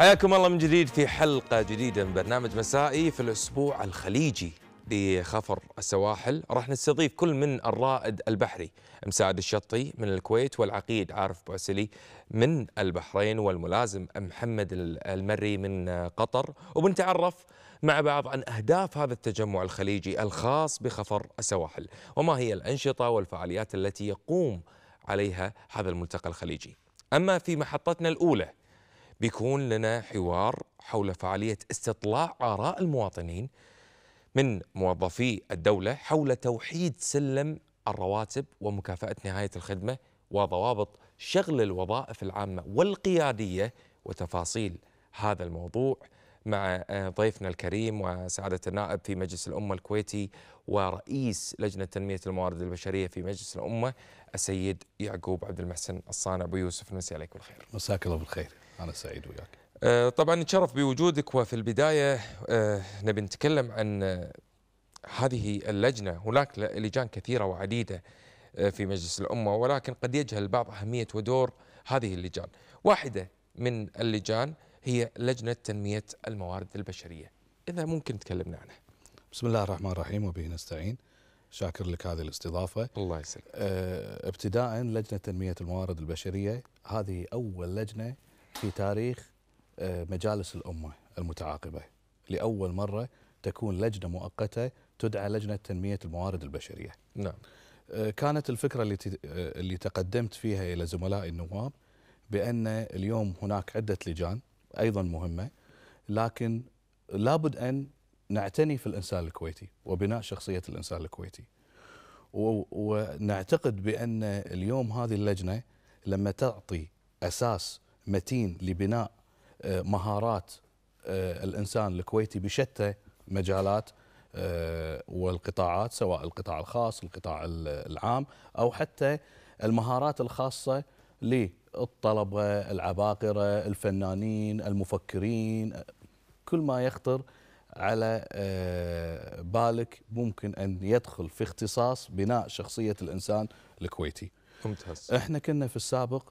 حياكم الله من جديد في حلقة جديدة من برنامج مسائي في الأسبوع الخليجي بخفر السواحل راح نستضيف كل من الرائد البحري مساعد الشطي من الكويت والعقيد عارف بوسلي من البحرين والملازم محمد المري من قطر وبنتعرف مع بعض عن أهداف هذا التجمع الخليجي الخاص بخفر السواحل وما هي الأنشطة والفعاليات التي يقوم عليها هذا الملتقى الخليجي أما في محطتنا الأولى بيكون لنا حوار حول فعالية استطلاع آراء المواطنين من موظفي الدولة حول توحيد سلم الرواتب ومكافأة نهاية الخدمة وضوابط شغل الوظائف العامة والقيادية وتفاصيل هذا الموضوع مع آه، ضيفنا الكريم وسعادة النائب في مجلس الأمة الكويتي ورئيس لجنة تنمية الموارد البشرية في مجلس الأمة السيد يعقوب عبد المحسن الصانع أبو يوسف نسي عليك بالخير مساك الله بالخير أنا سعيد وياك آه، طبعا نتشرف بوجودك وفي البداية آه، نبي نتكلم عن آه، هذه اللجنة هناك لجان كثيرة وعديدة في مجلس الأمة ولكن قد يجهل البعض أهمية ودور هذه اللجان واحدة من اللجان هي لجنة تنمية الموارد البشرية إذا ممكن تكلمنا عنها بسم الله الرحمن الرحيم وبه نستعين شاكر لك هذه الاستضافة الله يسلمك ابتداء لجنة تنمية الموارد البشرية هذه أول لجنة في تاريخ آه، مجالس الأمة المتعاقبة لأول مرة تكون لجنة مؤقتة تدعى لجنة تنمية الموارد البشرية نعم آه، كانت الفكرة اللي آه، اللي تقدمت فيها إلى زملائي النواب بأن اليوم هناك عدة لجان أيضا مهمة لكن لابد أن نعتني في الإنسان الكويتي وبناء شخصية الإنسان الكويتي ونعتقد بأن اليوم هذه اللجنة لما تعطي أساس متين لبناء آه، مهارات آه، الانسان الكويتي بشتى مجالات آه، والقطاعات سواء القطاع الخاص القطاع العام او حتى المهارات الخاصه للطلبه العباقره الفنانين المفكرين كل ما يخطر على بالك ممكن ان يدخل في اختصاص بناء شخصيه الانسان الكويتي ممتاز احنا كنا في السابق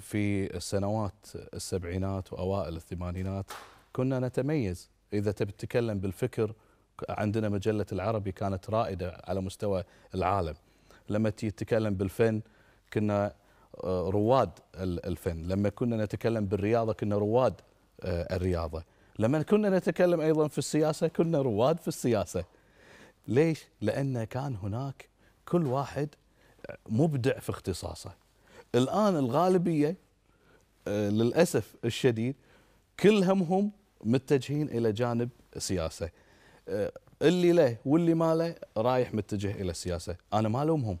في السنوات السبعينات وأوائل الثمانينات كنا نتميز إذا تبي تتكلم بالفكر عندنا مجلة العربي كانت رائدة على مستوى العالم لما تتكلم بالفن كنا آه، رواد الفن لما كنا نتكلم بالرياضة كنا رواد آه، الرياضة لما كنا نتكلم أيضا في السياسة كنا رواد في السياسة ليش؟ لأن كان هناك كل واحد آه، مبدع في اختصاصه الآن الغالبية آه، للأسف الشديد كل همهم متجهين إلى جانب سياسة آه، اللي له واللي ما له رايح متجه إلى السياسة أنا ما لومهم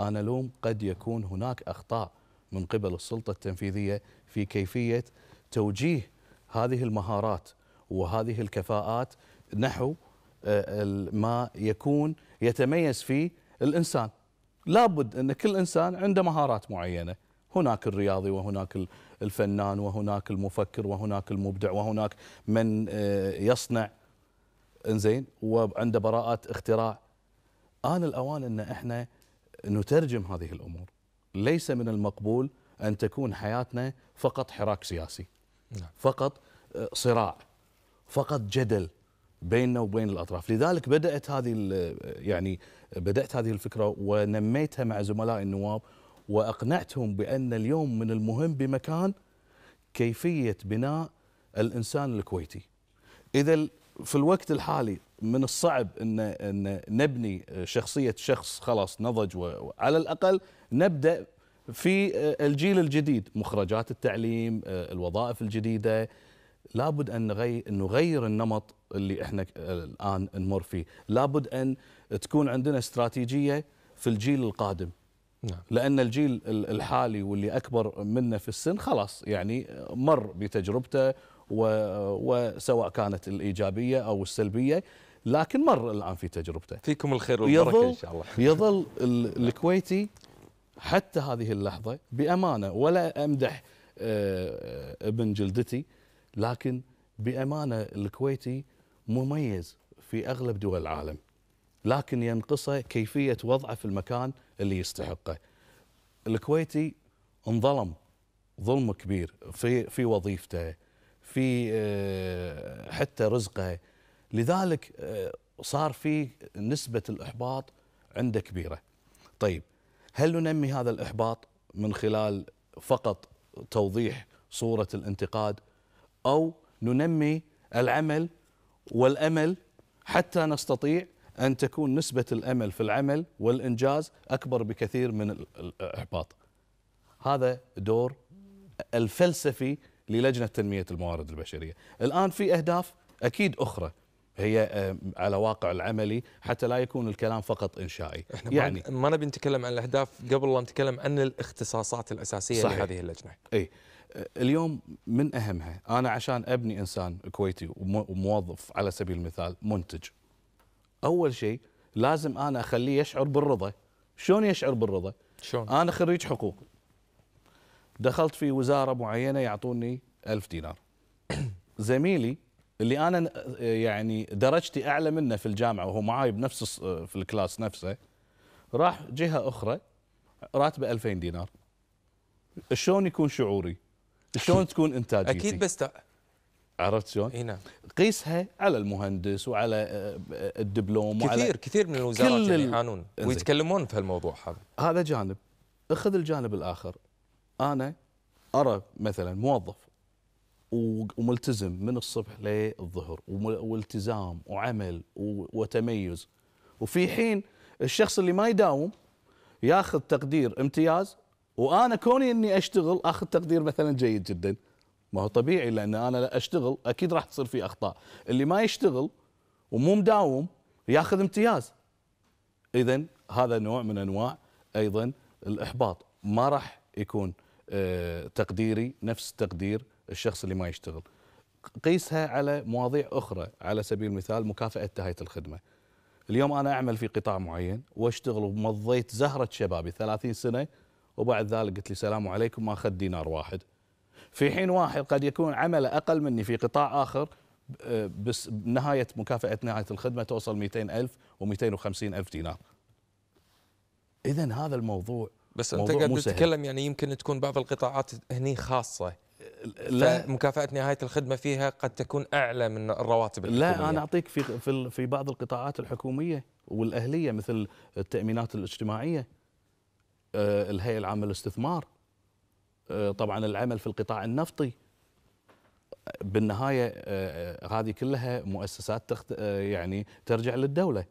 أنا لوم قد يكون هناك أخطاء من قبل السلطة التنفيذية في كيفية توجيه هذه المهارات وهذه الكفاءات نحو آه، ما يكون يتميز فيه الإنسان لابد أن كل إنسان عنده مهارات معينة هناك الرياضي وهناك الفنان وهناك المفكر وهناك المبدع وهناك من آه، يصنع انزين وعنده براءات اختراع آن الأوان أن احنا نترجم هذه الأمور ليس من المقبول أن تكون حياتنا فقط حراك سياسي نعم. فقط آه، صراع فقط جدل بيننا وبين الاطراف، لذلك بدات هذه يعني بدات هذه الفكره ونميتها مع زملاء النواب واقنعتهم بان اليوم من المهم بمكان كيفيه بناء الانسان الكويتي. اذا في الوقت الحالي من الصعب ان ان نبني شخصيه شخص خلاص نضج وعلى الاقل نبدا في الجيل الجديد مخرجات التعليم الوظائف الجديده لابد ان نغير نغير النمط اللي احنا الان نمر فيه، لابد ان تكون عندنا استراتيجيه في الجيل القادم. نعم. لان الجيل الحالي واللي اكبر منا في السن خلاص يعني مر بتجربته وسواء كانت الايجابيه او السلبيه لكن مر الان في تجربته. فيكم الخير والبركه ان شاء الله. يظل الكويتي حتى هذه اللحظه بامانه ولا امدح آه، ابن جلدتي لكن بامانه الكويتي مميز في اغلب دول العالم لكن ينقصه كيفيه وضعه في المكان اللي يستحقه. الكويتي انظلم ظلم كبير في في وظيفته في آه، حتى رزقه لذلك آه، صار في نسبه الاحباط عنده كبيره. طيب هل ننمي هذا الاحباط من خلال فقط توضيح صوره الانتقاد أو ننمي العمل والأمل حتى نستطيع أن تكون نسبة الأمل في العمل والإنجاز أكبر بكثير من الإحباط هذا دور الفلسفي للجنة تنمية الموارد البشرية الآن في أهداف أكيد أخرى هي على واقع العملي حتى لا يكون الكلام فقط انشائي احنا يعني ما نبي نتكلم عن الاهداف قبل لا نتكلم عن الاختصاصات الاساسيه صحيح. لهذه اللجنه اي اليوم من اهمها انا عشان ابني انسان كويتي وموظف على سبيل المثال منتج اول شيء لازم انا اخليه يشعر بالرضا شلون يشعر بالرضا شلون انا خريج حقوق دخلت في وزاره معينه يعطوني ألف دينار زميلي اللي انا يعني درجتي اعلى منه في الجامعه وهو معاي بنفس في الكلاس نفسه راح جهه اخرى راتبه 2000 دينار شلون يكون شعوري شلون تكون انتاجيتي اكيد بستاء عرفت شلون؟ اي نعم قيسها على المهندس وعلى آه، آه، الدبلوم كثير وعلى كثير من الوزارات يعني اللي يحانون ويتكلمون في هالموضوع هذا هذا جانب اخذ الجانب الاخر انا ارى مثلا موظف وملتزم من الصبح للظهر والتزام وعمل وتميز وفي حين الشخص اللي ما يداوم ياخذ تقدير امتياز وانا كوني اني اشتغل اخذ تقدير مثلا جيد جدا ما هو طبيعي لان انا لا اشتغل اكيد راح تصير في اخطاء اللي ما يشتغل ومو مداوم ياخذ امتياز اذا هذا نوع من انواع ايضا الاحباط ما راح يكون آه، تقديري نفس تقدير الشخص اللي ما يشتغل قيسها على مواضيع اخرى على سبيل المثال مكافاه نهايه الخدمه اليوم انا اعمل في قطاع معين واشتغل ومضيت زهره شبابي 30 سنه وبعد ذلك قلت لي سلام عليكم ما اخذ دينار واحد في حين واحد قد يكون عمله اقل مني في قطاع اخر بس نهايه مكافاه نهايه الخدمه توصل 200000 و250 الف دينار اذا هذا الموضوع بس انت قاعد تتكلم يعني يمكن تكون بعض القطاعات هني خاصه لا مكافاه نهايه الخدمه فيها قد تكون اعلى من الرواتب الحكومية. لا انا اعطيك في في بعض القطاعات الحكوميه والاهليه مثل التامينات الاجتماعيه آه، الهيئه العامه للاستثمار آه، طبعا العمل في القطاع النفطي بالنهايه آه، هذه كلها مؤسسات تخت يعني ترجع للدوله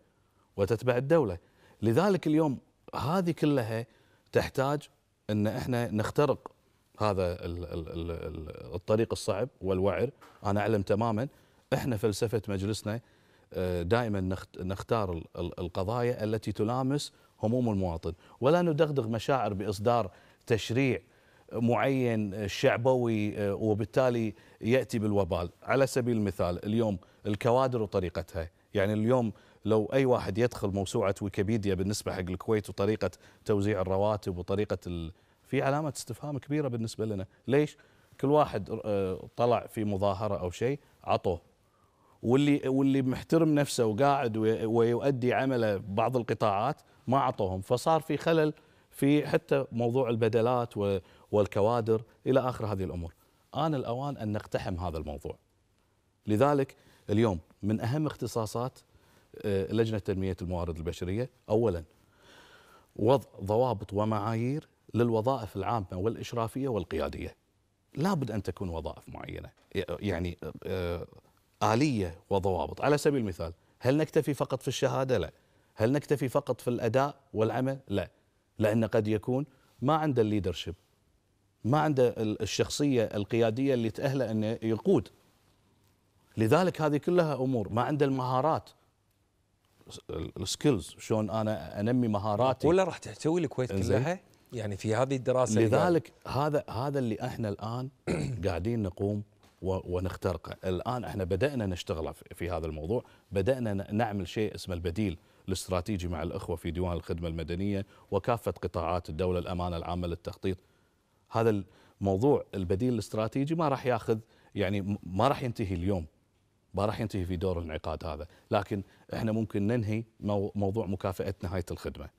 وتتبع الدوله لذلك اليوم هذه كلها تحتاج ان احنا نخترق هذا الطريق الصعب والوعر انا اعلم تماما احنا فلسفه مجلسنا دائما نختار القضايا التي تلامس هموم المواطن ولا ندغدغ مشاعر باصدار تشريع معين شعبوي آه، وبالتالي ياتي بالوبال على سبيل المثال اليوم الكوادر وطريقتها يعني اليوم لو اي واحد يدخل موسوعه ويكيبيديا بالنسبه حق الكويت وطريقه توزيع الرواتب وطريقه ال... في علامه استفهام كبيره بالنسبه لنا ليش كل واحد آه، طلع في مظاهره او شيء عطوه واللي واللي محترم نفسه وقاعد ويؤدي عمله بعض القطاعات ما اعطوهم فصار في خلل في حتى موضوع البدلات والكوادر الى اخر هذه الامور. ان الاوان ان نقتحم هذا الموضوع. لذلك اليوم من اهم اختصاصات آه، لجنه تنميه الموارد البشريه اولا وضع ضوابط ومعايير للوظائف العامه والاشرافيه والقياديه. لابد ان تكون وظائف معينه يعني آه، اليه وضوابط، على سبيل المثال هل نكتفي فقط في الشهاده؟ لا. هل نكتفي فقط في الاداء والعمل؟ لا لان قد يكون ما عنده الليدرشيب ما عنده الشخصيه القياديه اللي تاهله انه يقود لذلك هذه كلها امور ما عنده المهارات السكيلز شلون انا انمي مهاراتي ولا راح تحتوي الكويت كلها يعني في هذه الدراسه لذلك هذا هذا اللي احنا الان قاعدين نقوم ونخترقه الان احنا بدانا نشتغل في هذا الموضوع بدانا نعمل شيء اسمه البديل الاستراتيجي مع الأخوة في ديوان الخدمة المدنية وكافة قطاعات الدولة الأمانة العامة للتخطيط هذا الموضوع البديل الاستراتيجي ما راح ياخذ يعني ما راح ينتهي اليوم ما راح ينتهي في دور الانعقاد هذا لكن احنا ممكن ننهي موضوع مكافأة نهاية الخدمة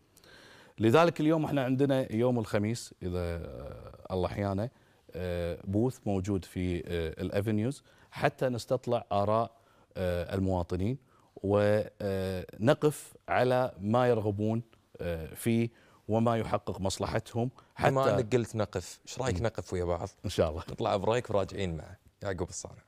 لذلك اليوم احنا عندنا يوم الخميس اذا آه، الله احيانا آه، بوث موجود في آه، الافنيوز حتى نستطلع اراء المواطنين ونقف على ما يرغبون آه، فيه وما يحقق مصلحتهم حتى بما انك قلت نقف، ايش رايك نقف ويا بعض؟ ان شاء الله نطلع بريك وراجعين مع يعقوب الصانع.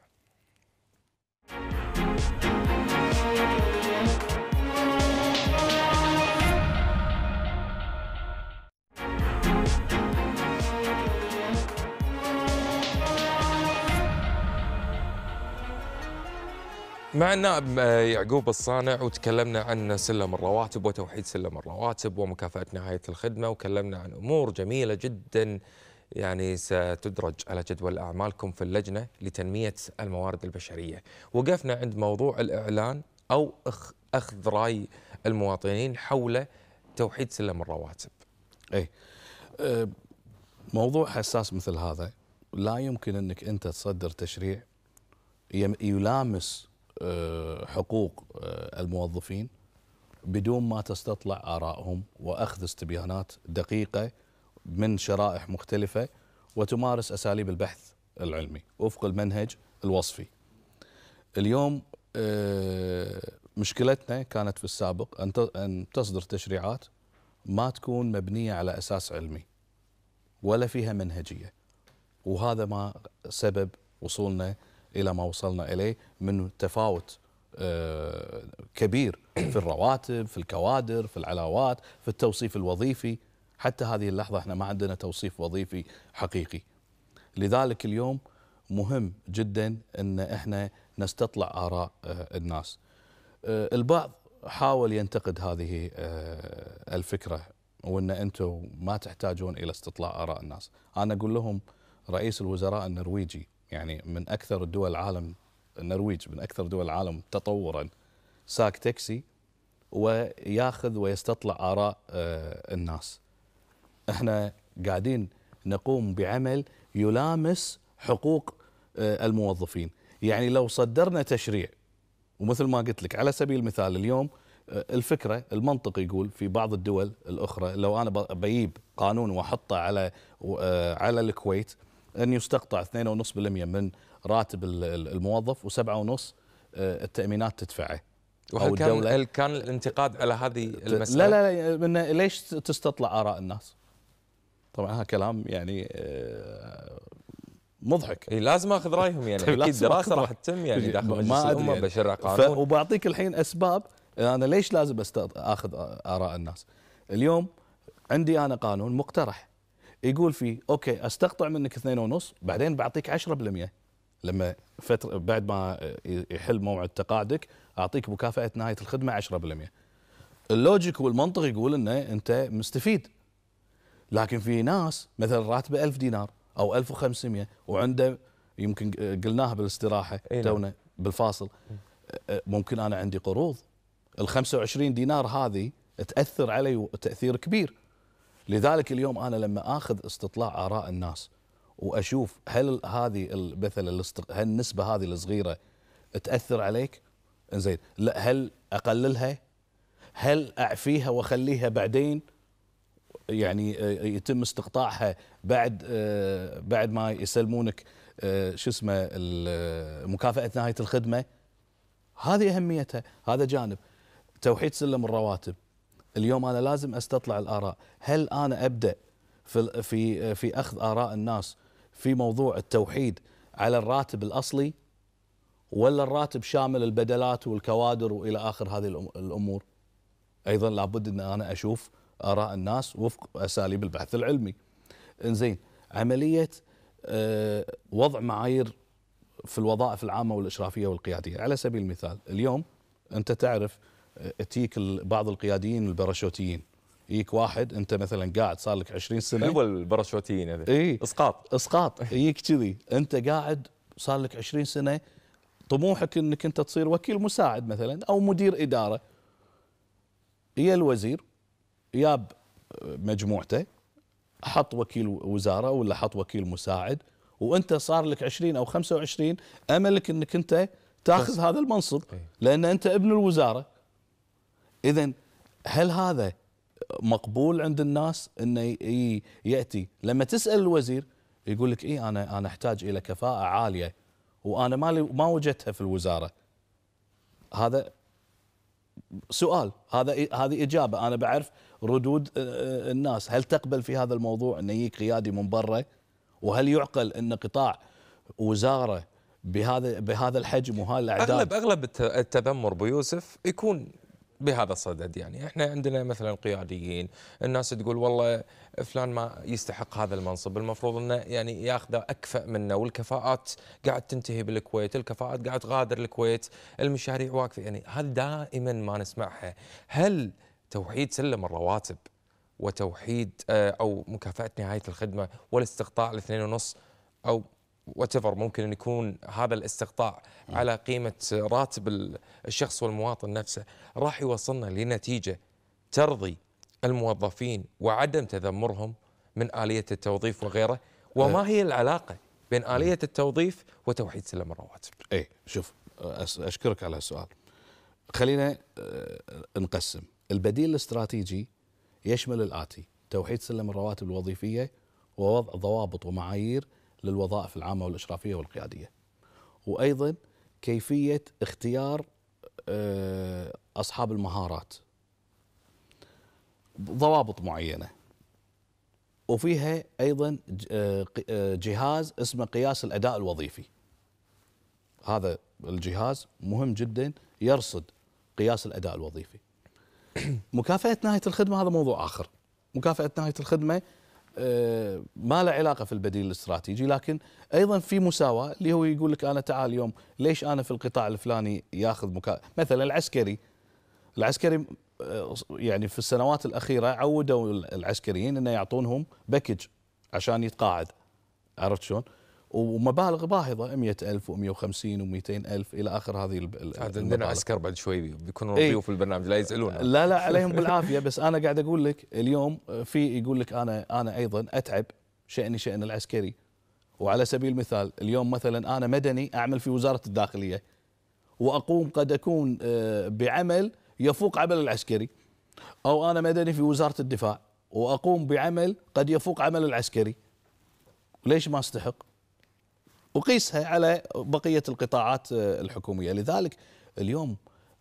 مع النائب يعقوب الصانع وتكلمنا عن سلم الرواتب وتوحيد سلم الرواتب ومكافأة نهاية الخدمة وكلمنا عن أمور جميلة جدا يعني ستدرج على جدول أعمالكم في اللجنة لتنمية الموارد البشرية وقفنا عند موضوع الإعلان أو أخذ رأي المواطنين حول توحيد سلم الرواتب أي أه، موضوع حساس مثل هذا لا يمكن أنك أنت تصدر تشريع يلامس آه، حقوق آه، الموظفين بدون ما تستطلع آرائهم وأخذ استبيانات دقيقة من شرائح مختلفة وتمارس أساليب البحث العلمي وفق المنهج الوصفي اليوم آه، مشكلتنا كانت في السابق أن تصدر تشريعات ما تكون مبنية على أساس علمي ولا فيها منهجية وهذا ما سبب وصولنا الى ما وصلنا اليه من تفاوت آه، كبير في الرواتب في الكوادر في العلاوات في التوصيف الوظيفي حتى هذه اللحظة احنا ما عندنا توصيف وظيفي حقيقي لذلك اليوم مهم جدا ان احنا نستطلع آراء آه، الناس آه، البعض حاول ينتقد هذه الفكرة وان انتم ما تحتاجون الى استطلاع آراء الناس انا اقول لهم رئيس الوزراء النرويجي يعني من اكثر الدول العالم النرويج من اكثر دول العالم تطورا ساك تاكسي وياخذ ويستطلع اراء آه، الناس احنا قاعدين نقوم بعمل يلامس حقوق آه، الموظفين يعني لو صدرنا تشريع ومثل ما قلت لك على سبيل المثال اليوم آه، الفكره المنطق يقول في بعض الدول الاخرى لو انا بجيب قانون واحطه على على الكويت أن يستقطع 2.5% من راتب الموظف و7.5 آه، التأمينات تدفعه وهل كان هل كان الانتقاد على هذه المسألة؟ لا لا, لا من ليش تستطلع آراء الناس؟ طبعا هذا كلام يعني آه، مضحك اي لازم اخذ رايهم يعني طيب، اكيد دراسه راح تتم يعني داخل مجلس الامه يعني. بشرع قانون وبعطيك الحين اسباب آه، انا ليش لازم اخذ اراء الناس اليوم عندي انا قانون مقترح يقول فيه اوكي استقطع منك 2.5 بعدين بعطيك 10% لما فتره بعد ما يحل موعد تقاعدك اعطيك مكافاه نهايه الخدمه 10% اللوجيك والمنطق يقول انه انت مستفيد لكن في ناس مثلا راتبه 1000 دينار او 1500 وعنده يمكن قلناها بالاستراحه إيه تونا بالفاصل ممكن انا عندي قروض ال 25 دينار هذه تاثر علي تاثير كبير لذلك اليوم انا لما اخذ استطلاع اراء الناس واشوف هل هذه مثلا هل النسبه هذه الصغيره تاثر عليك؟ زين لا هل اقللها؟ هل اعفيها واخليها بعدين؟ يعني آه، يتم استقطاعها بعد آه، بعد ما يسلمونك آه، شو اسمه مكافاه نهايه الخدمه هذه اهميتها هذا جانب توحيد سلم الرواتب اليوم انا لازم استطلع الاراء هل انا ابدا في في في اخذ اراء الناس في موضوع التوحيد على الراتب الاصلي ولا الراتب شامل البدلات والكوادر والى اخر هذه الامور ايضا لابد ان انا اشوف اراء الناس وفق اساليب البحث العلمي انزين عمليه آه، وضع معايير في الوظائف العامه والاشرافيه والقياديه على سبيل المثال اليوم انت تعرف اتيك بعض القياديين الباراشوتيين يجيك واحد انت مثلا قاعد صار لك 20 سنه حلوه الباراشوتيين هذا اي اسقاط اسقاط يجيك كذي انت قاعد صار لك 20 سنه طموحك انك انت تصير وكيل مساعد مثلا او مدير اداره يا الوزير ياب مجموعته حط وكيل وزاره ولا حط وكيل مساعد وانت صار لك 20 او 25 املك انك انت تاخذ هذا المنصب لان انت ابن الوزاره اذا هل هذا مقبول عند الناس انه ياتي لما تسال الوزير يقول لك اي انا انا احتاج الى كفاءه عاليه وانا ما ما وجدتها في الوزاره هذا سؤال هذا هذه اجابه انا بعرف ردود آه، آه، الناس هل تقبل في هذا الموضوع ان يجيك قيادي من برا وهل يعقل ان قطاع وزاره بهذا بهذا الحجم وهالاعداد اغلب اغلب التذمر بيوسف يكون بهذا الصدد يعني احنا عندنا مثلا قياديين الناس تقول والله فلان ما يستحق هذا المنصب المفروض انه يعني ياخذه اكفأ منه والكفاءات قاعد تنتهي بالكويت الكفاءات قاعد تغادر الكويت المشاريع واقفه يعني هذا دائما ما نسمعها هل توحيد سلم الرواتب وتوحيد آه، او مكافاه نهايه الخدمه والاستقطاع الاثنين ونص او وات ممكن ان يكون هذا الاستقطاع على قيمه راتب الشخص والمواطن نفسه راح يوصلنا لنتيجه ترضي الموظفين وعدم تذمرهم من اليه التوظيف وغيره وما أه. هي العلاقه بين اليه التوظيف وتوحيد سلم الرواتب؟ اي شوف اشكرك على السؤال. خلينا أه، نقسم البديل الاستراتيجي يشمل الاتي توحيد سلم الرواتب الوظيفيه ووضع ضوابط ومعايير للوظائف العامه والاشرافيه والقياديه. وايضا كيفيه اختيار آه، اصحاب المهارات. ضوابط معينه. وفيها ايضا آه، آه، جهاز اسمه قياس الاداء الوظيفي. هذا الجهاز مهم جدا يرصد قياس الاداء الوظيفي. مكافاه نهايه الخدمه هذا موضوع اخر. مكافاه نهايه الخدمه ما له علاقه في البديل الاستراتيجي لكن ايضا في مساواه اللي هو يقول لك انا تعال اليوم ليش انا في القطاع الفلاني ياخذ مكا... مثلا العسكري العسكري آه، يعني في السنوات الاخيره عودوا العسكريين انه يعطونهم باكج عشان يتقاعد عرفت شلون؟ ومبالغ باهظه 100000 و150 و200000 الى اخر هذه عندنا عسكر بعد شوي بيكونوا ضيوف ايه في البرنامج لا يزعلون لا لا عليهم بالعافيه بس انا قاعد اقول لك اليوم آه، في يقول لك انا انا ايضا اتعب شاني شان العسكري وعلى سبيل المثال اليوم مثلا انا مدني اعمل في وزاره الداخليه واقوم قد اكون آه، بعمل يفوق عمل العسكري او انا مدني في وزاره الدفاع واقوم بعمل قد يفوق عمل العسكري ليش ما استحق وقيسها على بقية القطاعات الحكومية لذلك اليوم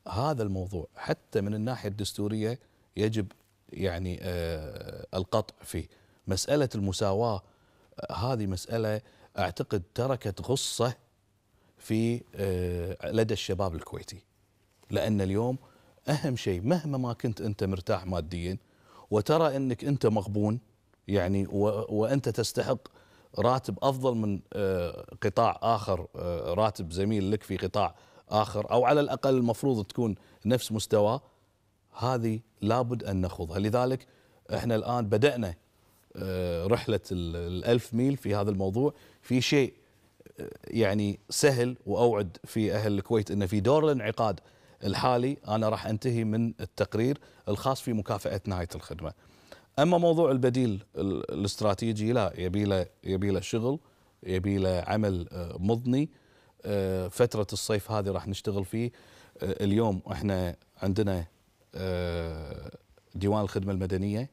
هذا الموضوع حتى من الناحية الدستورية يجب يعني آه، القطع فيه مسألة المساواة آه، هذه مسألة أعتقد تركت غصة في آه، لدى الشباب الكويتي لأن اليوم أهم شيء مهما ما كنت أنت مرتاح ماديا وترى أنك أنت مغبون يعني وأنت تستحق راتب افضل من آه، قطاع اخر آه، راتب زميل لك في قطاع اخر او على الاقل المفروض تكون نفس مستواه هذه لابد ان نخوضها لذلك احنا الان بدانا آه، رحله الألف ميل في هذا الموضوع في شيء يعني سهل واوعد في اهل الكويت ان في دور الانعقاد الحالي انا راح انتهي من التقرير الخاص في مكافاه نهايه الخدمه اما موضوع البديل الاستراتيجي لا يبي له شغل يبي له عمل آه، مضني آه، فتره الصيف هذه راح نشتغل فيه آه، اليوم احنا عندنا ديوان الخدمه المدنيه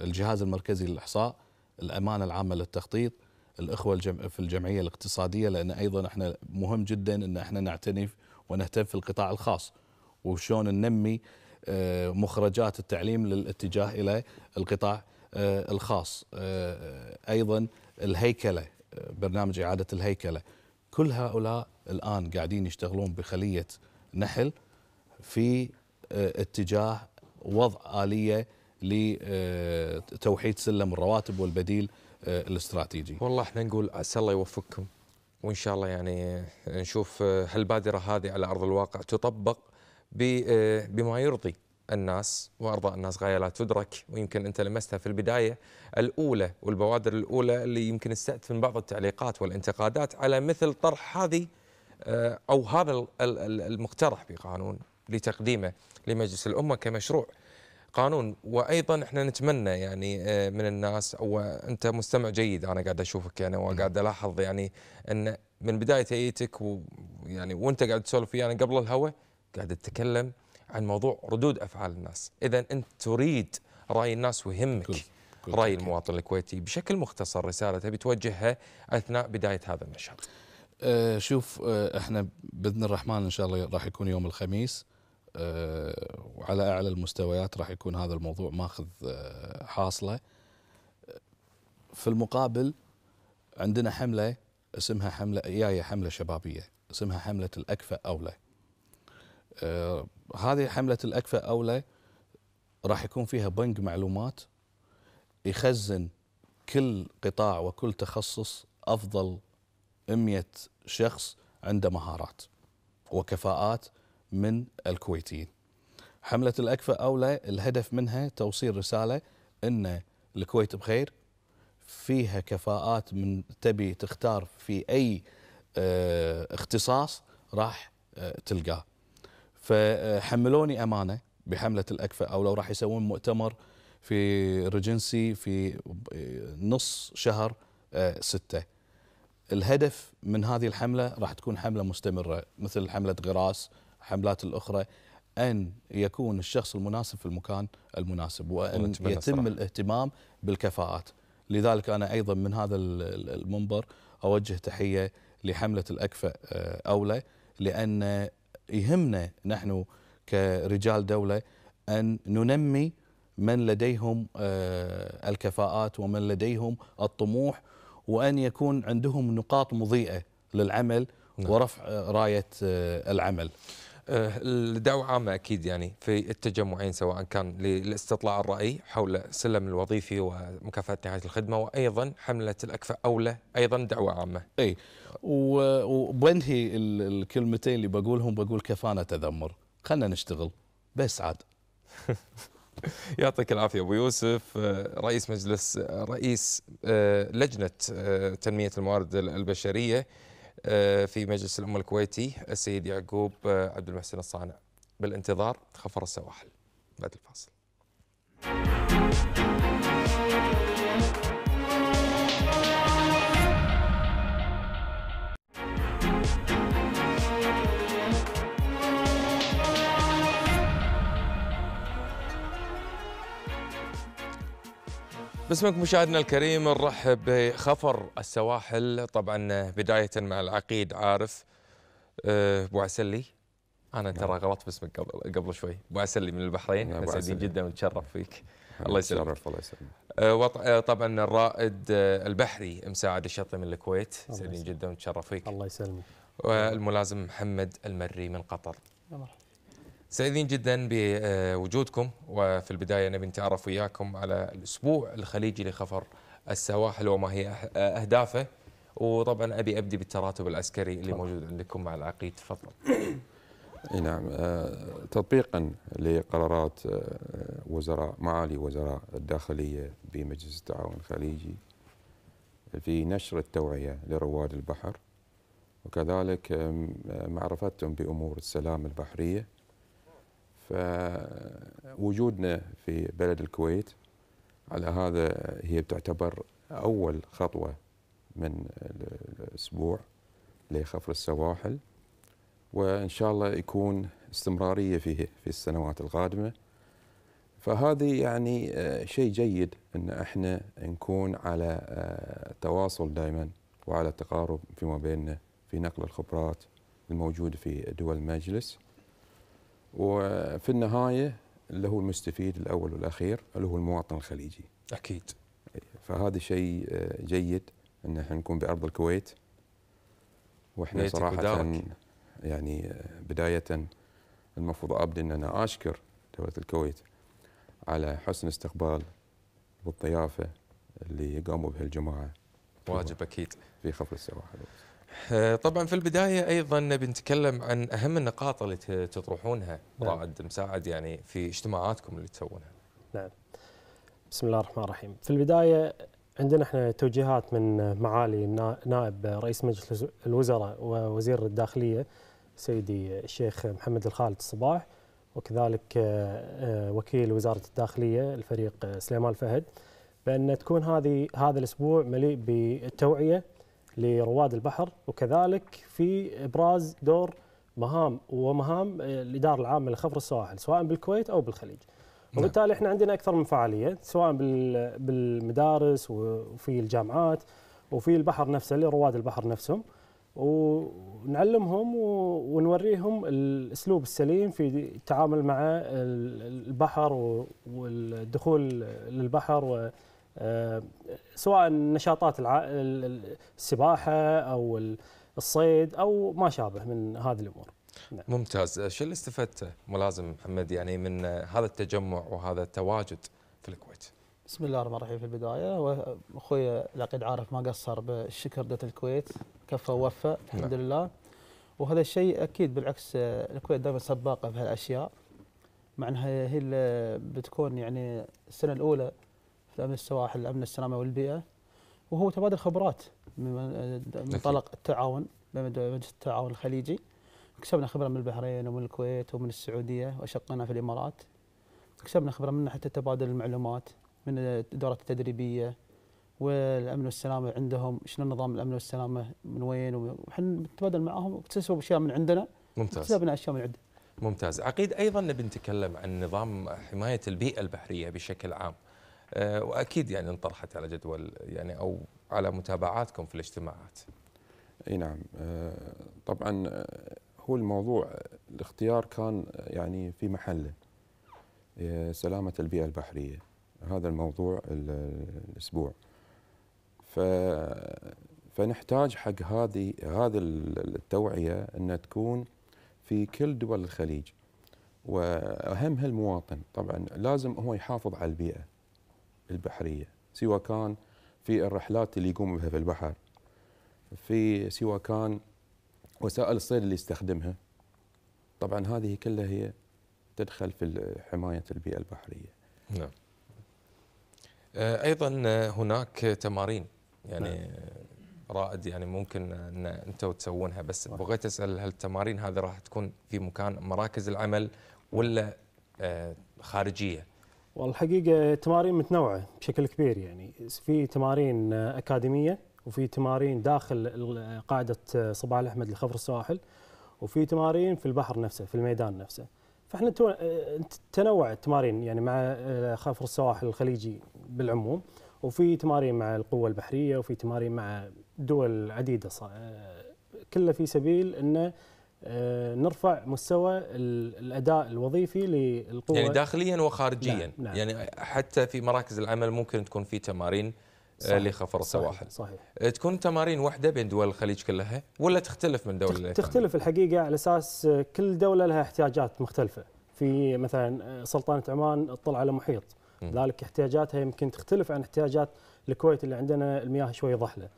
الجهاز المركزي للاحصاء الامانه العامه للتخطيط الاخوه في الجمعيه الاقتصاديه لان ايضا احنا مهم جدا ان احنا نعتني ونهتم في القطاع الخاص وشون ننمي مخرجات التعليم للاتجاه الى القطاع آه، الخاص آه، ايضا الهيكله آه، برنامج اعاده الهيكله كل هؤلاء الان قاعدين يشتغلون بخليه نحل في اتجاه وضع اليه لتوحيد سلم الرواتب والبديل الاستراتيجي. والله احنا نقول عسى الله يوفقكم وان شاء الله يعني نشوف هالبادره هذه على ارض الواقع تطبق آه، بما يرضي الناس وارضاء الناس غايه لا تدرك ويمكن انت لمستها في البدايه الاولى والبوادر الاولى اللي يمكن استأت من بعض التعليقات والانتقادات على مثل طرح هذه آه، او هذا المقترح بقانون لتقديمه لمجلس الامه كمشروع قانون وايضا احنا نتمنى يعني آه، من الناس وانت مستمع جيد انا قاعد اشوفك يعني وقاعد الاحظ يعني ان من بدايه ايتك ويعني وانت قاعد تسولف يعني قبل الهواء قاعد تتكلم عن موضوع ردود افعال الناس اذا انت تريد راي الناس ويهمك راي المواطن الكويتي بشكل مختصر رساله تبي توجهها اثناء بدايه هذا النشاط أه، شوف أه، احنا باذن الرحمن ان شاء الله راح يكون يوم الخميس أه، وعلى اعلى المستويات راح يكون هذا الموضوع ماخذ حاصله في المقابل عندنا حمله اسمها حمله جايه حمله شبابيه اسمها حمله الاكفأ اولى آه، هذه حمله الأكفة اولى راح يكون فيها بنك معلومات يخزن كل قطاع وكل تخصص افضل 100 شخص عنده مهارات وكفاءات من الكويتيين. حمله الأكفة اولى الهدف منها توصيل رساله ان الكويت بخير فيها كفاءات من تبي تختار في اي آه، اختصاص راح آه، تلقاه. فحملوني امانه بحمله الاكفاء او لو راح يسوون مؤتمر في ريجنسي في نص شهر آه، ستة الهدف من هذه الحملة راح تكون حملة مستمرة مثل حملة غراس حملات الأخرى أن يكون الشخص المناسب في المكان المناسب وأن يتم صراحة. الاهتمام بالكفاءات لذلك أنا أيضا من هذا المنبر أوجه تحية لحملة الأكفأ آه، أولى لأن يهمنا نحن كرجال دولة أن ننمي من لديهم آه، الكفاءات ومن لديهم الطموح وأن يكون عندهم نقاط مضيئة للعمل نعم. ورفع آه، راية آه، العمل الدعوة عامة أكيد يعني في التجمعين سواء كان لاستطلاع الرأي حول السلم الوظيفي ومكافأة نهاية الخدمة وأيضا حملة الأكفاء أولى أيضا دعوة عامة أي وبنهي الكلمتين اللي بقولهم بقول كفانا تذمر خلنا نشتغل بس عاد يعطيك العافيه ابو يوسف آه، رئيس مجلس آه، رئيس آه، لجنه تنميه الموارد البشريه في مجلس الامه الكويتي السيد يعقوب عبد المحسن الصانع بالانتظار خفر السواحل بعد الفاصل باسمك مشاهدنا الكريم نرحب بخفر السواحل طبعا بداية مع العقيد عارف أه، ابو عسلي انا نعم. ترى غلطت باسمك قبل قبل شوي ابو عسلي من البحرين سعيدين جدا ونتشرف أه، أه، فيك الله يسلمك الله يسلمك طبعا الرائد البحري مساعد الشطي من الكويت سعيدين جدا ونتشرف فيك الله يسلمك والملازم محمد المري من قطر سعيدين جدا بوجودكم وفي البدايه نبي نتعرف وياكم على الاسبوع الخليجي لخفر السواحل وما هي أه- اهدافه وطبعا ابي ابدي بالتراتب العسكري اللي موجود عندكم مع العقيد تفضل. اي نعم أه، تطبيقا لقرارات أه، وزراء معالي وزراء الداخليه بمجلس التعاون الخليجي في نشر التوعيه لرواد البحر وكذلك معرفتهم بامور السلام البحريه فوجودنا في بلد الكويت على هذا هي تعتبر أول خطوة من الأسبوع لخفر السواحل وإن شاء الله يكون استمرارية فيه في السنوات القادمة فهذه يعني آه، شيء جيد أن احنا نكون على آه، تواصل دائما وعلى تقارب فيما بيننا في نقل الخبرات الموجودة في دول المجلس وفي النهايه اللي هو المستفيد الاول والاخير اللي هو المواطن الخليجي. اكيد. فهذا شيء آه، جيد ان احنا نكون بارض الكويت واحنا صراحه بدارك. يعني آه، بدايه المفروض ابدا ان انا اشكر دوله الكويت على حسن استقبال والضيافه اللي قاموا بها الجماعه واجب اكيد في خفض السواحل آه، طبعا في البدايه ايضا بنتكلم عن اهم النقاط اللي تطرحونها نعم. رائد مساعد يعني في اجتماعاتكم اللي تسوونها. نعم. بسم الله الرحمن الرحيم. في البدايه عندنا احنا توجيهات من معالي نائب رئيس مجلس الوزراء ووزير الداخليه سيدي الشيخ محمد الخالد الصباح وكذلك آه، آه، وكيل وزاره الداخليه الفريق سليمان فهد بان تكون هذه هذا الاسبوع مليء بالتوعيه لرواد البحر وكذلك في ابراز دور مهام ومهام آه، الاداره العامه لخفر السواحل سواء بالكويت او بالخليج. نعم. وبالتالي احنا عندنا اكثر من فعاليه سواء بالمدارس وفي الجامعات وفي البحر نفسه لرواد البحر نفسهم ونعلمهم ونوريهم الاسلوب السليم في التعامل مع البحر والدخول للبحر آه، سواء النشاطات الع... السباحه او الصيد او ما شابه من هذه الامور نعم. ممتاز شو اللي استفدته ملازم محمد يعني من هذا التجمع وهذا التواجد في الكويت بسم الله الرحمن الرحيم في البدايه اخوي العقيد عارف ما قصر بالشكر دولة الكويت كفى ووفى نعم. الحمد نعم. لله وهذا الشيء اكيد بالعكس الكويت دائما سباقه في هالاشياء مع انها هي اللي بتكون يعني السنه الاولى في امن السواحل الامن السلامه والبيئه وهو تبادل خبرات من منطلق التعاون مجلس التعاون الخليجي كسبنا خبره من البحرين ومن الكويت ومن السعوديه وشقنا في الامارات كسبنا خبره من حتى تبادل المعلومات من الدورات التدريبيه والامن والسلامه عندهم شنو نظام الامن والسلامه من وين وحنا نتبادل معاهم اكتسبوا اشياء من عندنا ممتاز اكتسبنا اشياء من عندنا ممتاز عقيد ايضا نبي نتكلم عن نظام حمايه البيئه البحريه بشكل عام آه، واكيد يعني انطرحت على جدول يعني او على متابعاتكم في الاجتماعات. اي نعم آه، طبعا آه، هو الموضوع الاختيار كان يعني في محله سلامه البيئه البحريه هذا الموضوع الاسبوع ف فنحتاج حق هذه هذه التوعيه ان تكون في كل دول الخليج واهمها المواطن طبعا لازم هو يحافظ على البيئه البحريه سواء كان في الرحلات اللي يقوم بها في البحر في سواء كان وسائل الصيد اللي يستخدمها طبعا هذه كلها هي تدخل في حمايه البيئه البحريه نعم آه، ايضا هناك تمارين يعني نعم. رائد يعني ممكن ان انتم تسوونها بس نعم. بغيت اسال هل التمارين هذه راح تكون في مكان مراكز العمل ولا آه، خارجيه والحقيقة تمارين متنوعة بشكل كبير يعني في تمارين أكاديمية وفي تمارين داخل قاعدة صباح الأحمد لخفر السواحل وفي تمارين في البحر نفسه في الميدان نفسه فاحنا تنوع التمارين يعني مع آه، خفر السواحل الخليجي بالعموم وفي تمارين مع القوة البحرية وفي تمارين مع دول عديدة آه، كله في سبيل انه آه، نرفع مستوى الاداء الوظيفي للقوه يعني داخليا وخارجيا نعم نعم يعني حتى في مراكز العمل ممكن تكون في تمارين آه، صحيح لخفر السواحل صحيح, صحيح آه، تكون تمارين واحده بين دول الخليج كلها ولا تختلف من دوله تختلف, تختلف الحقيقه على اساس كل دوله لها احتياجات مختلفه في مثلا سلطنه عمان تطل على محيط لذلك احتياجاتها يمكن تختلف عن احتياجات الكويت اللي عندنا المياه شوي ضحله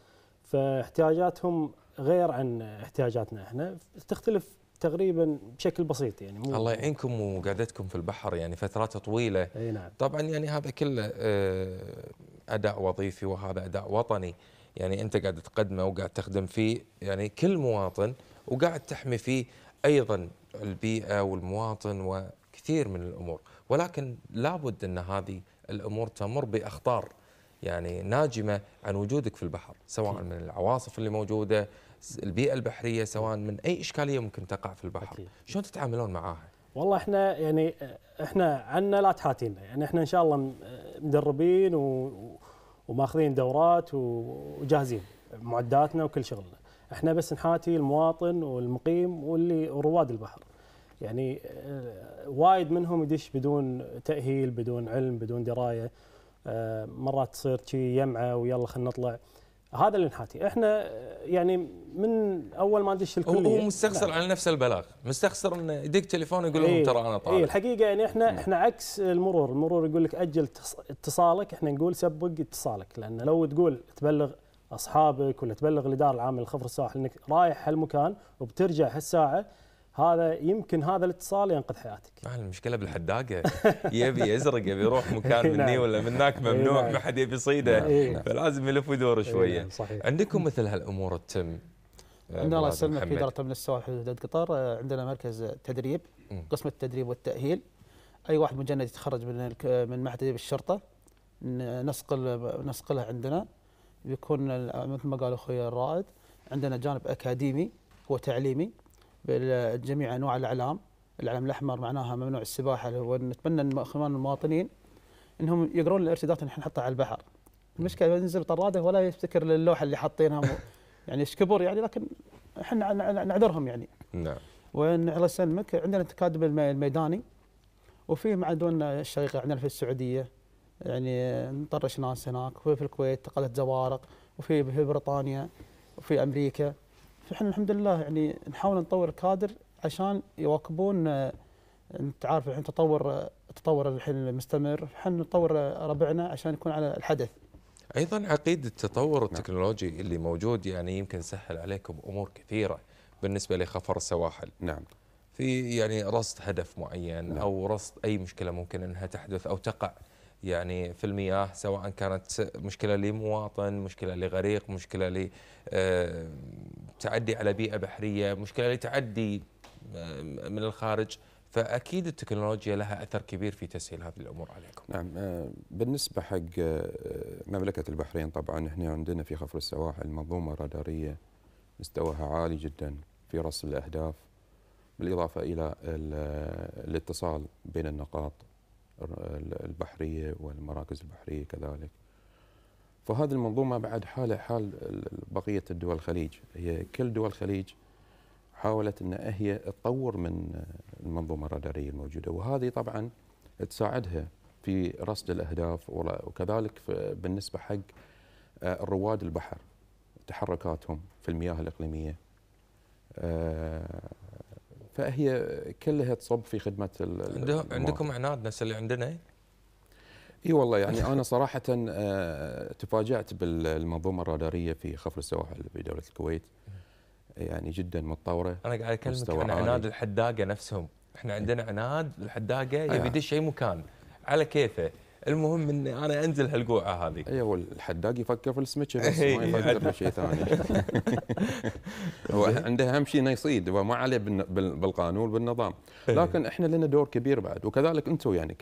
فاحتياجاتهم غير عن احتياجاتنا احنا تختلف تقريبا بشكل بسيط يعني مو الله يعينكم وقعدتكم في البحر يعني فترات طويله اي نعم طبعا يعني هذا كله آه، اداء وظيفي وهذا اداء وطني يعني انت قاعد تقدمه وقاعد تخدم فيه يعني كل مواطن وقاعد تحمي فيه ايضا البيئه والمواطن وكثير من الامور ولكن لابد ان هذه الامور تمر باخطار يعني ناجمه عن وجودك في البحر سواء من العواصف اللي موجوده البيئه البحريه سواء من اي اشكاليه ممكن تقع في البحر شلون تتعاملون معاها والله احنا يعني احنا عنا لا تحاتينا يعني احنا ان شاء الله مدربين و... وماخذين دورات وجاهزين معداتنا وكل شغلنا احنا بس نحاتي المواطن والمقيم واللي رواد البحر يعني آه، وايد منهم يدش بدون تاهيل بدون علم بدون درايه آه، مرات تصير شي يمعه ويلا خلينا نطلع هذا اللي نحاتي احنا يعني من اول ما ادش الكليه هو مستخسر نعم. على نفس البلاغ مستخسر انه يدق تليفون يقول إيه. لهم ترى انا طالع اي الحقيقه يعني احنا نعم. احنا عكس المرور المرور يقول لك اجل اتصالك احنا نقول سبق اتصالك لان لو تقول تبلغ اصحابك ولا تبلغ الاداره العامه للخفر الساحل انك رايح هالمكان وبترجع هالساعه هذا يمكن هذا الاتصال ينقذ حياتك. ما المشكله بالحداقه يبي يزرق يبي يروح مكان مني نعم. ولا من هناك ممنوع نعم. ما حد يبي يصيده نعم. فلازم يلف ويدور شويه. صحيح. عندكم مثل هالامور تتم آه، عندنا الله يسلمك في اداره من السواحل حدود قطر آه، عندنا مركز تدريب قسم التدريب والتاهيل اي واحد مجند يتخرج من من معهد الشرطه نسقل نسقله عندنا بيكون مثل ما قال اخوي الرائد عندنا جانب اكاديمي وتعليمي بجميع انواع الاعلام الاعلام الاحمر معناها ممنوع السباحه اللي هو نتمنى اخوان المواطنين انهم يقرون الارشادات اللي احنا نحطها على البحر المشكله ينزل طراده ولا يفتكر اللوحه اللي حاطينها يعني ايش كبر يعني لكن احنا نعذرهم يعني نعم وان الله يسلمك عندنا التكادب الميداني وفي مع دون الشقيقه عندنا في السعوديه يعني نطرش ناس هناك وفي الكويت تقلت زوارق وفي في بريطانيا وفي امريكا فاحنا الحمد لله يعني نحاول نطور كادر عشان يواكبون آه، انت عارف الحين تطور آه، تطور الحين المستمر احنا نطور آه، ربعنا عشان يكون على الحدث ايضا عقيد التطور نعم. التكنولوجي نعم. اللي موجود يعني يمكن سهل عليكم امور كثيره بالنسبه لخفر السواحل نعم في يعني رصد هدف معين نعم. او رصد اي مشكله ممكن انها تحدث او تقع يعني في المياه سواء كانت مشكله لمواطن مشكله لغريق مشكله ل تعدي على بيئه بحريه مشكله لتعدي آه، من الخارج فاكيد التكنولوجيا لها اثر كبير في تسهيل هذه الامور عليكم. نعم آه، بالنسبه حق آه، مملكه البحرين طبعا احنا عندنا في خفر السواحل منظومه راداريه مستواها عالي جدا في رصد الاهداف بالاضافه الى الاتصال بين النقاط البحريه والمراكز البحريه كذلك. فهذه المنظومة بعد حالة حال بقية الدول الخليج هي كل دول الخليج حاولت أن هي تطور من المنظومة الرادارية الموجودة وهذه طبعا تساعدها في رصد الأهداف وكذلك بالنسبة حق الرواد آه، البحر تحركاتهم في المياه الإقليمية آه، فهي كلها تصب في خدمة عندكم عناد نفس اللي عندنا اي والله يعني انا صراحه آه، تفاجات بالمنظومه الراداريه في خفر السواحل في دوله الكويت يعني جدا متطوره انا قاعد اكلمك عن عناد الحداقه نفسهم احنا عندنا عناد الحداقه آه. يبي يدش اي مكان على كيفه المهم اني انا انزل هالقوعه هذه اي هو الحداق يفكر في السمكه بس إيه، ما يفكر في شيء ثاني هو عنده اهم شيء انه يصيد وما عليه بالقانون بالنظام إيه. لكن احنا لنا دور كبير بعد وكذلك انتم يعني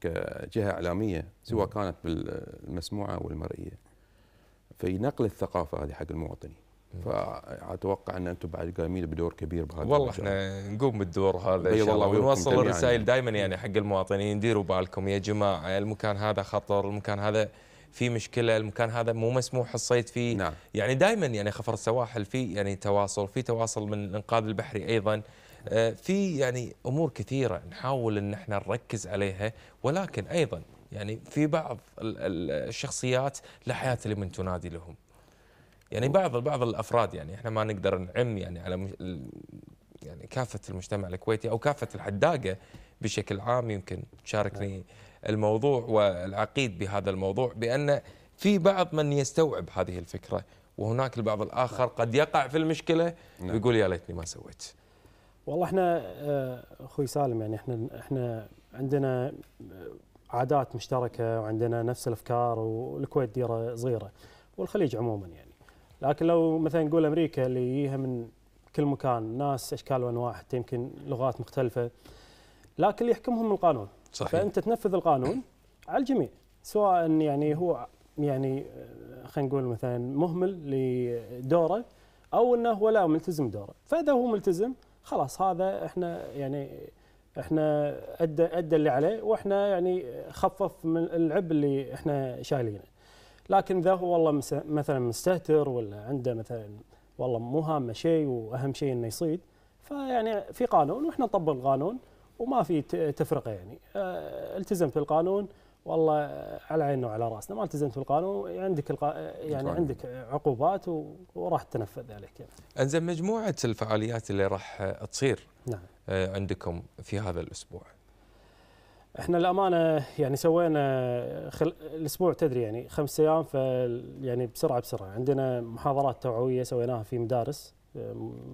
كجهه اعلاميه سواء كانت بالمسموعه او المرئيه في نقل الثقافه هذه حق المواطنين فاتوقع ان انتم بعد قايمين بدور كبير بهذا والله احنا نقوم بالدور هذا ان شاء الله ونوصل الرسائل دائما يعني حق المواطنين ديروا بالكم يا جماعه المكان هذا خطر المكان هذا في مشكله المكان هذا مو مسموح الصيد فيه نعم. يعني دائما يعني خفر السواحل في يعني تواصل في تواصل من الانقاذ البحري ايضا آه، في يعني امور كثيره نحاول ان احنا نركز عليها ولكن ايضا يعني في بعض الشخصيات لا حياه لمن تنادي لهم يعني بعض بعض الافراد يعني احنا ما نقدر نعم يعني على يعني كافه المجتمع الكويتي او كافه الحداقه بشكل عام يمكن تشاركني نعم. الموضوع والعقيد بهذا الموضوع بان في بعض من يستوعب هذه الفكره وهناك البعض الاخر نعم. قد يقع في المشكله نعم. ويقول يا ليتني ما سويت. والله احنا آه، اخوي سالم يعني احنا احنا عندنا عادات مشتركه وعندنا نفس الافكار والكويت ديره صغيره والخليج عموما يعني لكن لو مثلا نقول امريكا اللي يجيها من كل مكان ناس اشكال وانواع حتى يمكن لغات مختلفه لكن اللي يحكمهم القانون صحيح. فانت تنفذ القانون على الجميع سواء يعني هو يعني آه، خلينا نقول مثلا مهمل لدوره او انه هو لا ملتزم دوره فاذا هو ملتزم خلاص هذا احنا يعني احنا ادى ادى اللي عليه واحنا يعني خفف من العب اللي احنا شايلينه لكن اذا هو والله مثلا مستهتر ولا عنده مثلا والله مو هامه شيء واهم شيء انه يصيد فيعني في قانون واحنا نطبق القانون وما في تفرقه يعني آه، التزمت بالقانون والله على عيننا وعلى راسنا ما التزمت بالقانون عندك القا... يعني طبعاً. نعم. عندك عقوبات و... وراح تنفذ عليك يعني. انزين مجموعه الفعاليات اللي راح تصير نعم. آه، عندكم في هذا الاسبوع احنا الامانه يعني سوينا خل... الاسبوع تدري يعني خمس ايام ف يعني بسرعه بسرعه عندنا محاضرات توعويه سويناها في مدارس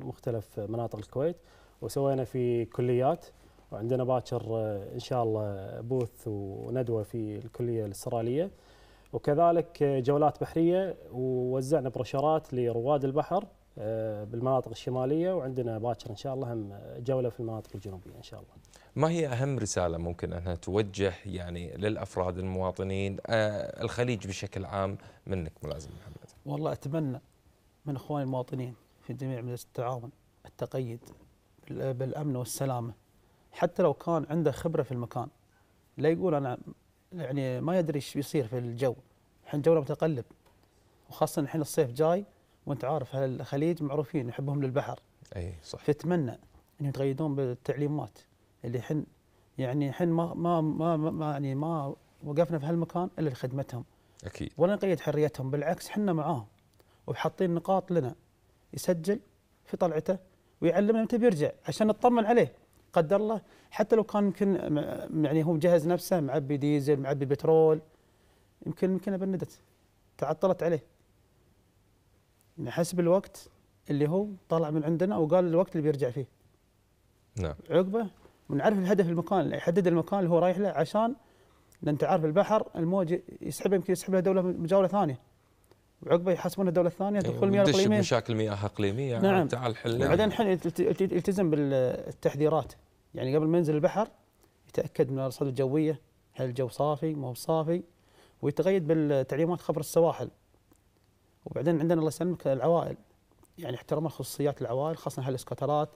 مختلف مناطق الكويت وسوينا في كليات وعندنا باكر ان شاء الله بوث وندوه في الكليه الاستراليه وكذلك جولات بحريه ووزعنا بروشرات لرواد البحر آه، بالمناطق الشماليه وعندنا باكر ان شاء الله هم جوله في المناطق الجنوبيه ان شاء الله. ما هي أهم رسالة ممكن أنها توجه يعني للأفراد المواطنين آه، الخليج بشكل عام منك ملازم محمد والله أتمنى من أخواني المواطنين في جميع مجلس التعاون التقيد بالأمن والسلامة حتى لو كان عنده خبرة في المكان لا يقول أنا يعني ما يدري ايش بيصير في الجو الحين جونا متقلب وخاصة الحين الصيف جاي وانت عارف الخليج معروفين يحبهم للبحر اي صح فاتمنى ان يتقيدون بالتعليمات اللي حن يعني حن ما ما ما, ما يعني ما وقفنا في هالمكان الا لخدمتهم اكيد ولا نقيد حريتهم بالعكس حنا معاهم وحاطين نقاط لنا يسجل في طلعته ويعلمنا متى بيرجع عشان نطمن عليه قدر الله حتى لو كان يمكن يعني هو مجهز نفسه معبي ديزل معبي بترول يمكن يمكن بندت تعطلت عليه يعني حسب الوقت اللي هو طلع من عندنا وقال الوقت اللي بيرجع فيه نعم عقبه ونعرف الهدف المكان يحدد المكان اللي هو رايح له عشان انت عارف البحر الموج يسحبه يمكن يسحبها دوله مجاوله ثانيه وعقبه يحاسبونها الدوله الثانيه أيوة، تدخل أيوة مياه اقليميه مشاكل مياه اقليميه يعني نعم تعال حلها بعدين حل يلتزم بالتحذيرات يعني قبل ما ينزل البحر يتاكد من الارصاد الجويه هل الجو صافي ما هو صافي ويتقيد بالتعليمات خبر السواحل وبعدين عندنا الله يسلمك العوائل يعني يحترمون خصوصيات العوائل خاصه هالاسكوترات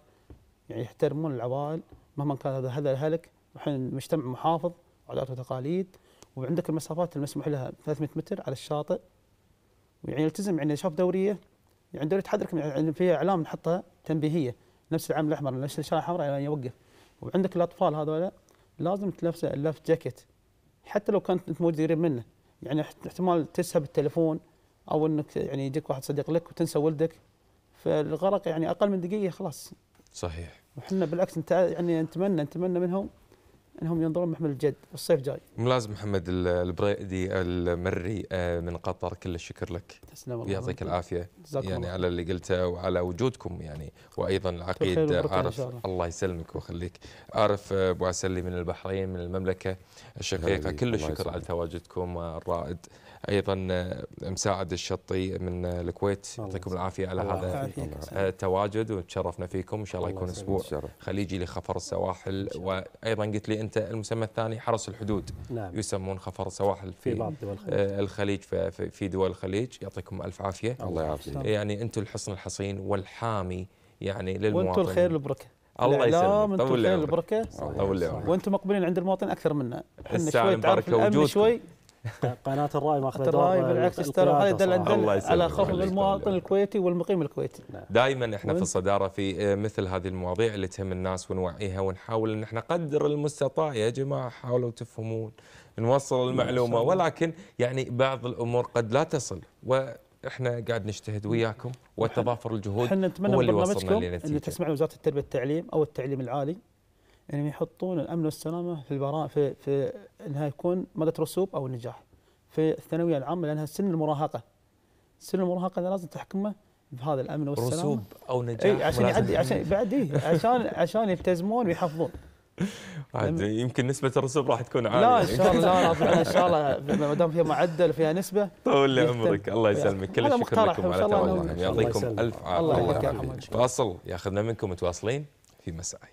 يعني يحترمون العوائل مهما كان هذا هذا هالك مجتمع محافظ وعادات وتقاليد وعندك المسافات المسموح لها 300 متر على الشاطئ يعني يلتزم يعني شاف دوريه يعني دوريه تحذرك يعني فيها اعلام نحطها تنبيهيه نفس العام الاحمر نفس الشارع الحمراء يعني يوقف وعندك الاطفال هذول لازم تلبسه لاف جاكيت حتى لو كانت انت موجود قريب منه يعني احتمال تسحب التليفون او انك يعني يجيك واحد صديق لك وتنسى ولدك فالغرق يعني اقل من دقيقه خلاص صحيح وحنا بالعكس انت يعني نتمنى نتمنى منهم انهم ينظرون محمد الجد والصيف جاي. ملازم محمد البريدي المري آه، من قطر كل الشكر لك. تسلم الله يعطيك العافيه يعني الله. على اللي قلته وعلى وجودكم يعني وايضا العقيد عارف الله يسلمك ويخليك عارف آه، ابو عسلي من البحرين من المملكه الشقيقه كل الشكر على تواجدكم الرائد ايضا آه، مساعد الشطي من آه، الكويت يعطيكم العافيه على هذا آه، التواجد وتشرفنا فيكم ان شاء الله, يكون اسبوع خليجي لخفر السواحل وايضا قلت لي انت المسمى الثاني حرس الحدود نعم. يسمون خفر السواحل في, في بعض دول الخليج الخليج في دول الخليج يعطيكم الف عافيه الله يعافيك يعني انتم الحصن الحصين والحامي يعني للمواطن وانتم الخير والبركه الله يسلمك طول العمر البركه طول وانتم مقبلين عند المواطن اكثر منا احنا شوي تعرف الامن شوي قناه الراي ماخذه دور الراي بالعكس ترى هذا يدل على خوف المواطن الكويتي والمقيم الكويتي نعم. دائما احنا في الصداره في آه، مثل هذه المواضيع اللي تهم الناس ونوعيها ونحاول ان احنا قدر المستطاع يا جماعه حاولوا تفهمون نوصل المعلومه ولكن يعني بعض الامور قد لا تصل و احنا قاعد نجتهد وياكم وتضافر الجهود احنا نتمنى من برنامجكم ان تسمع وزاره التربيه والتعليم او التعليم العالي انهم يعني يحطون الامن والسلامه في البراء في في انها يكون ماده رسوب او النجاح في الثانويه العامه لانها سن المراهقه سن المراهقه لازم تحكمه بهذا الامن والسلامه رسوب او نجاح اي عشان يعدي عشان بعد إيه عشان عشان يلتزمون ويحفظون يمكن نسبة الرسوب راح تكون عالية لا ان شاء الله ان شاء الله ما دام فيها معدل وفيها نسبة طول لي عمرك الله يسلمك كل الشكر لكم على تواجدكم يعطيكم الف عافية الله فاصل ياخذنا منكم متواصلين في مساعي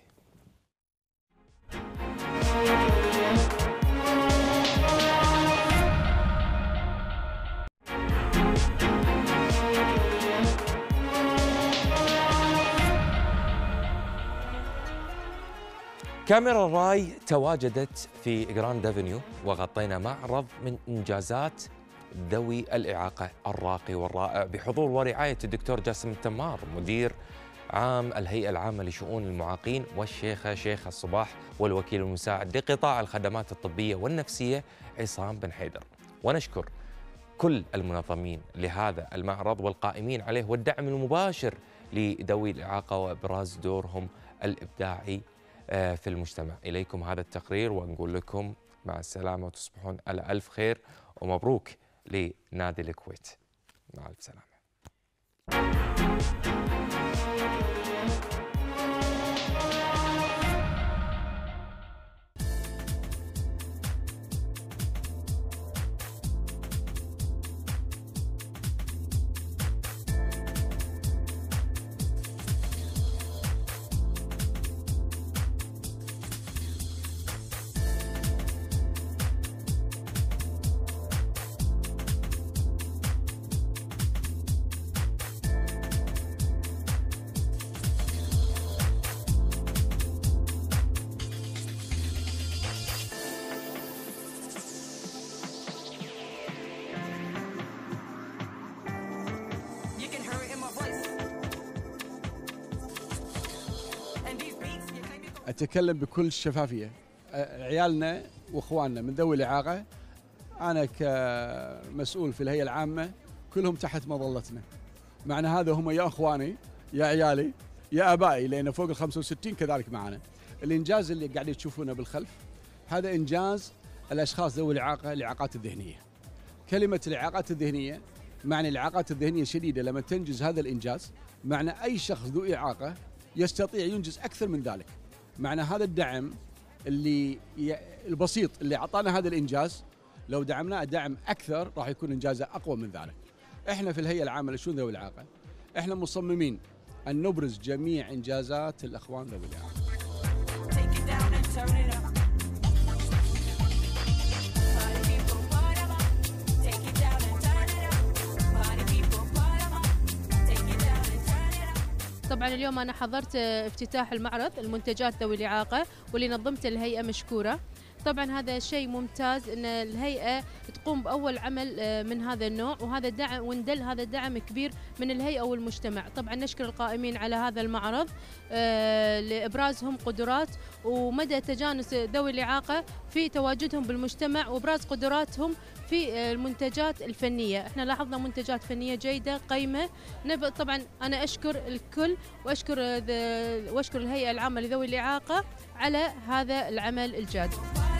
كاميرا راي تواجدت في جراند افنيو وغطينا معرض من انجازات ذوي الاعاقه الراقي والرائع بحضور ورعايه الدكتور جاسم التمار مدير عام الهيئه العامه لشؤون المعاقين والشيخه شيخه الصباح والوكيل المساعد لقطاع الخدمات الطبيه والنفسيه عصام بن حيدر ونشكر كل المنظمين لهذا المعرض والقائمين عليه والدعم المباشر لذوي الاعاقه وابراز دورهم الابداعي آه، في المجتمع إليكم هذا التقرير ونقول لكم مع السلامة وتصبحون على ألف خير ومبروك لنادي الكويت مع ألف سلامة اتكلم بكل شفافيه عيالنا واخواننا من ذوي الاعاقه انا كمسؤول في الهيئه العامه كلهم تحت مظلتنا معنى هذا هم يا اخواني يا عيالي يا ابائي لان فوق ال 65 كذلك معنا الانجاز اللي قاعدين تشوفونه بالخلف هذا انجاز الاشخاص ذوي الاعاقه الاعاقات الذهنيه كلمه الاعاقات الذهنيه معنى الاعاقات الذهنيه شديده لما تنجز هذا الانجاز معنى اي شخص ذو اعاقه يستطيع ينجز اكثر من ذلك معنى هذا الدعم اللي البسيط اللي اعطانا هذا الانجاز لو دعمناه دعم اكثر راح يكون انجازه اقوى من ذلك. احنا في الهيئه العامه للشؤون ذوي الاعاقه احنا مصممين ان نبرز جميع انجازات الاخوان ذوي الاعاقه. طبعا اليوم انا حضرت افتتاح المعرض المنتجات ذوي الاعاقه واللي نظمته الهيئه مشكوره طبعا هذا شيء ممتاز ان الهيئه تقوم باول عمل آه، من هذا النوع وهذا دعم وندل هذا دعم كبير من الهيئه والمجتمع طبعا نشكر القائمين على هذا المعرض آه، لابرازهم قدرات ومدى تجانس ذوي الاعاقه في تواجدهم بالمجتمع وابراز قدراتهم في آه، المنتجات الفنيه احنا لاحظنا منتجات فنيه جيده قيمه نب... طبعا انا اشكر الكل واشكر واشكر الهيئه العامه لذوي الاعاقه على هذا العمل الجاد